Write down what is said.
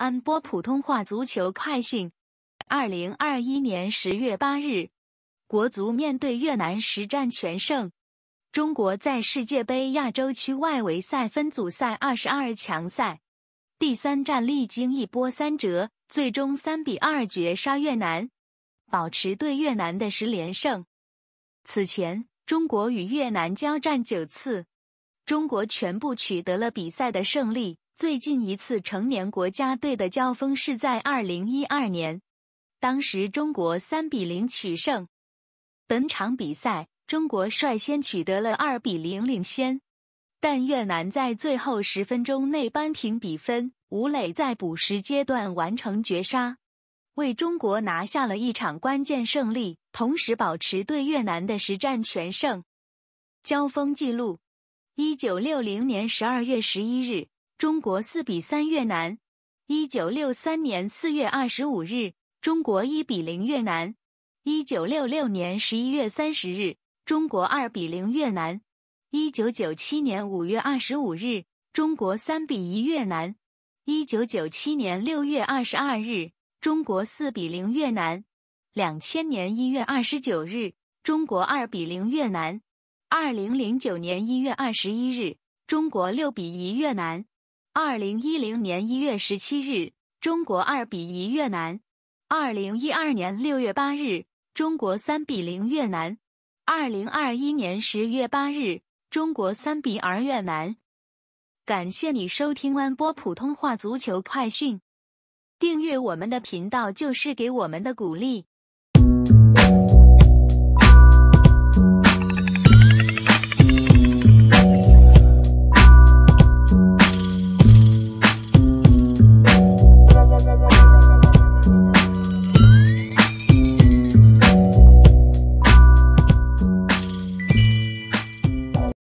安播普通话足球快讯：二零二一年十月八日，国足面对越南十战全胜。中国在世界杯亚洲区外围赛分组赛二十二强赛第三战历经一波三折，最终三比二绝杀越南，保持对越南的十连胜。此前，中国与越南交战九次，中国全部取得了比赛的胜利。最近一次成年国家队的交锋是在二零一二年，当时中国三比零取胜。本场比赛，中国率先取得了二比零领先，但越南在最后十分钟内扳平比分。吴磊在补时阶段完成绝杀，为中国拿下了一场关键胜利，同时保持对越南的实战全胜。交锋记录：一九六零年十二月十一日。中国四比三越南，一九六三年四月二十五日，中国一比零越南，一九六六年十一月三十日，中国二比零越南，一九九七年五月二十五日，中国三比一越南，一九九七年六月二十二日，中国四比零越南，两千年一月二十九日，中国二比零越南，二零零九年一月二十一日，中国六比一越南。二零一零年一月十七日，中国二比一越南；二零一二年六月八日，中国三比零越南；二零二一年十月八日，中国三比二越南。感谢你收听安波普通话足球快讯，订阅我们的频道就是给我们的鼓励。